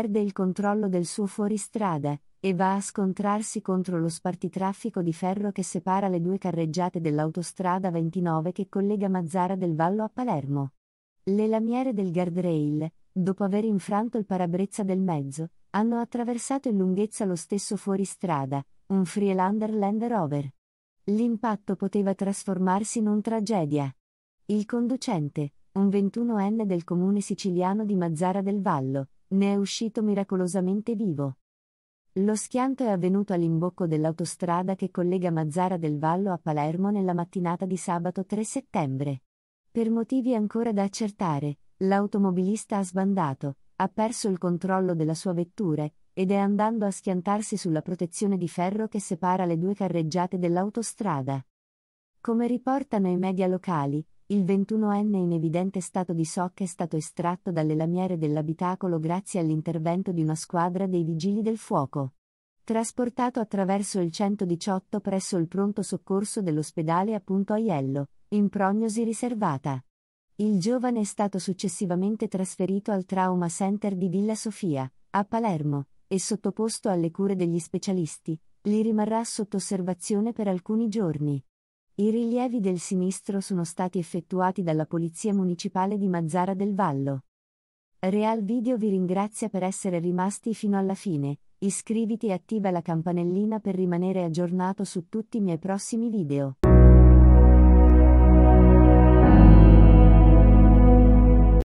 perde il controllo del suo fuoristrada, e va a scontrarsi contro lo spartitraffico di ferro che separa le due carreggiate dell'autostrada 29 che collega Mazzara del Vallo a Palermo. Le lamiere del guardrail, dopo aver infranto il parabrezza del mezzo, hanno attraversato in lunghezza lo stesso fuoristrada, un Freelander Land Rover. L'impatto poteva trasformarsi in un tragedia. Il conducente, un 21enne del comune siciliano di Mazzara del Vallo, ne è uscito miracolosamente vivo. Lo schianto è avvenuto all'imbocco dell'autostrada che collega Mazzara del Vallo a Palermo nella mattinata di sabato 3 settembre. Per motivi ancora da accertare, l'automobilista ha sbandato, ha perso il controllo della sua vettura ed è andando a schiantarsi sulla protezione di ferro che separa le due carreggiate dell'autostrada. Come riportano i media locali, il 21enne in evidente stato di shock è stato estratto dalle lamiere dell'abitacolo grazie all'intervento di una squadra dei vigili del fuoco. Trasportato attraverso il 118 presso il pronto soccorso dell'ospedale a Punto Aiello, in prognosi riservata. Il giovane è stato successivamente trasferito al Trauma Center di Villa Sofia, a Palermo, e sottoposto alle cure degli specialisti, li rimarrà sotto osservazione per alcuni giorni. I rilievi del sinistro sono stati effettuati dalla Polizia Municipale di Mazzara del Vallo. Real Video vi ringrazia per essere rimasti fino alla fine, iscriviti e attiva la campanellina per rimanere aggiornato su tutti i miei prossimi video.